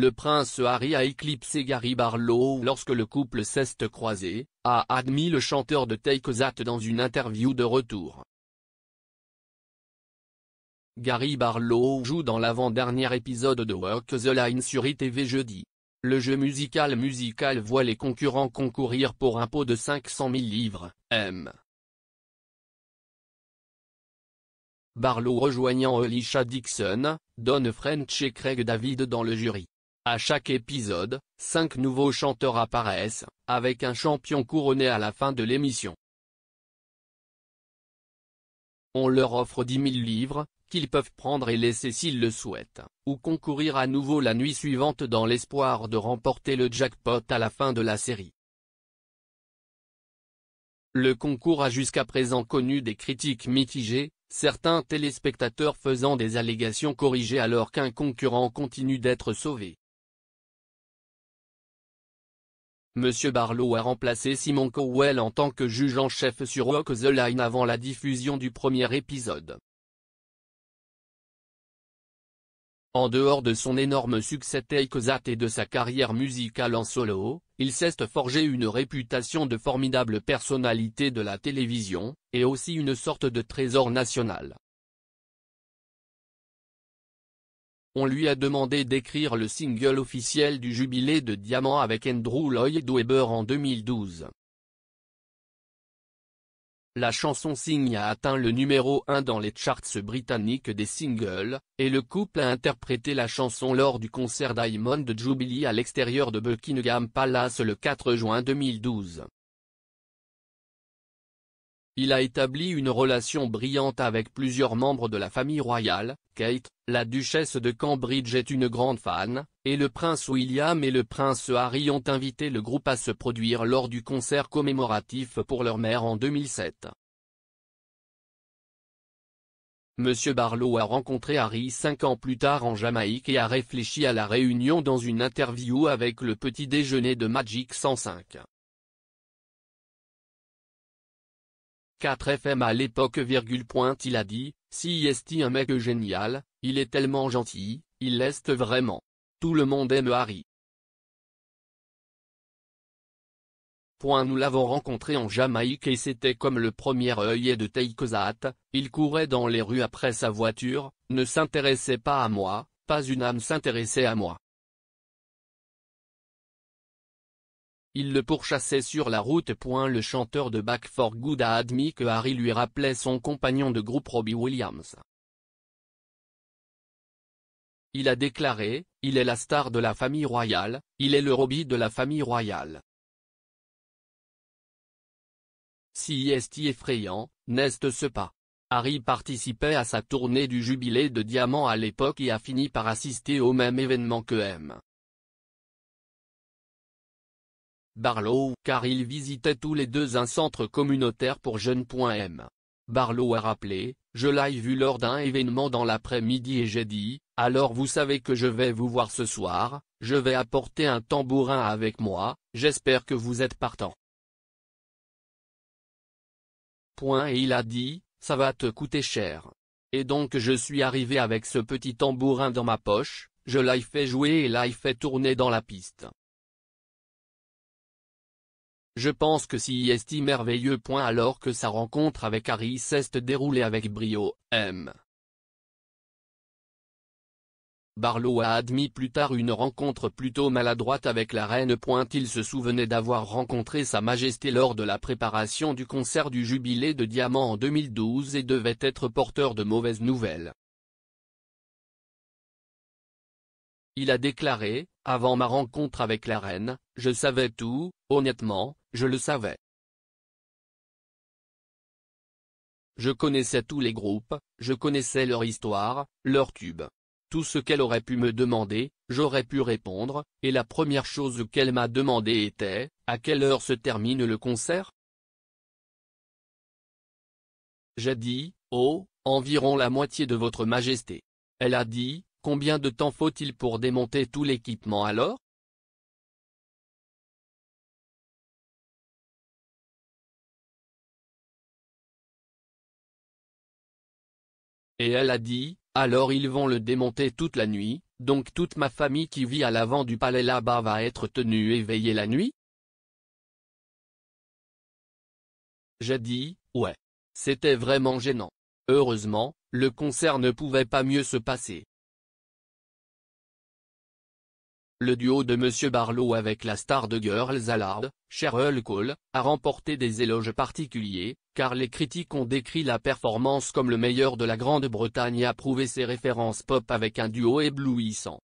le prince Harry a éclipsé Gary Barlow lorsque le couple s'est croisé, a admis le chanteur de Take That dans une interview de retour. Gary Barlow joue dans l'avant-dernier épisode de Work the Line sur ITV jeudi. Le jeu musical musical voit les concurrents concourir pour un pot de 500 000 livres, M. Barlow rejoignant Elisha Dixon, donne French et Craig David dans le jury. À chaque épisode, cinq nouveaux chanteurs apparaissent, avec un champion couronné à la fin de l'émission. On leur offre 10 000 livres, qu'ils peuvent prendre et laisser s'ils le souhaitent, ou concourir à nouveau la nuit suivante dans l'espoir de remporter le jackpot à la fin de la série. Le concours a jusqu'à présent connu des critiques mitigées, certains téléspectateurs faisant des allégations corrigées alors qu'un concurrent continue d'être sauvé. Monsieur Barlow a remplacé Simon Cowell en tant que juge en chef sur Rock the Line avant la diffusion du premier épisode. En dehors de son énorme succès Take That et de sa carrière musicale en solo, il s'est forgé une réputation de formidable personnalité de la télévision, et aussi une sorte de trésor national. On lui a demandé d'écrire le single officiel du jubilé de Diamant avec Andrew Lloyd Webber en 2012. La chanson Signe a atteint le numéro 1 dans les charts britanniques des singles, et le couple a interprété la chanson lors du concert Diamond Jubilee à l'extérieur de Buckingham Palace le 4 juin 2012. Il a établi une relation brillante avec plusieurs membres de la famille royale, Kate, la duchesse de Cambridge est une grande fan, et le prince William et le prince Harry ont invité le groupe à se produire lors du concert commémoratif pour leur mère en 2007. Monsieur Barlow a rencontré Harry cinq ans plus tard en Jamaïque et a réfléchi à la réunion dans une interview avec le petit déjeuner de Magic 105. 4 FM à l'époque. Point il a dit, si est un mec génial, il est tellement gentil, il l'est vraiment. Tout le monde aime Harry. Point nous l'avons rencontré en Jamaïque et c'était comme le premier œil de Teikosat, il courait dans les rues après sa voiture, ne s'intéressait pas à moi, pas une âme s'intéressait à moi. Il le pourchassait sur la route. Le chanteur de Back for Good a admis que Harry lui rappelait son compagnon de groupe Robbie Williams. Il a déclaré, il est la star de la famille royale, il est le Robbie de la famille royale. Si est effrayant, n'est-ce ce pas Harry participait à sa tournée du Jubilé de Diamant à l'époque et a fini par assister au même événement que M. Barlow car ils visitaient tous les deux un centre communautaire pour M. Barlow a rappelé, je l'ai vu lors d'un événement dans l'après-midi et j'ai dit, alors vous savez que je vais vous voir ce soir, je vais apporter un tambourin avec moi, j'espère que vous êtes partant. et il a dit, ça va te coûter cher. Et donc je suis arrivé avec ce petit tambourin dans ma poche, je l'ai fait jouer et l'ai fait tourner dans la piste. Je pense que si est merveilleux. Point alors que sa rencontre avec Harry s'est déroulée avec brio, M. Barlow a admis plus tard une rencontre plutôt maladroite avec la reine. Il se souvenait d'avoir rencontré Sa Majesté lors de la préparation du concert du Jubilé de Diamant en 2012 et devait être porteur de mauvaises nouvelles. Il a déclaré, avant ma rencontre avec la reine, je savais tout, honnêtement, je le savais. Je connaissais tous les groupes, je connaissais leur histoire, leur tube. Tout ce qu'elle aurait pu me demander, j'aurais pu répondre, et la première chose qu'elle m'a demandé était, à quelle heure se termine le concert J'ai dit, oh, environ la moitié de votre majesté. Elle a dit, combien de temps faut-il pour démonter tout l'équipement alors Et elle a dit, alors ils vont le démonter toute la nuit, donc toute ma famille qui vit à l'avant du palais là-bas va être tenue éveillée la nuit J'ai dit, ouais. C'était vraiment gênant. Heureusement, le concert ne pouvait pas mieux se passer. Le duo de Monsieur Barlow avec la star de Girls Aloud, Cheryl Cole, a remporté des éloges particuliers, car les critiques ont décrit la performance comme le meilleur de la Grande-Bretagne et prouvé ses références pop avec un duo éblouissant.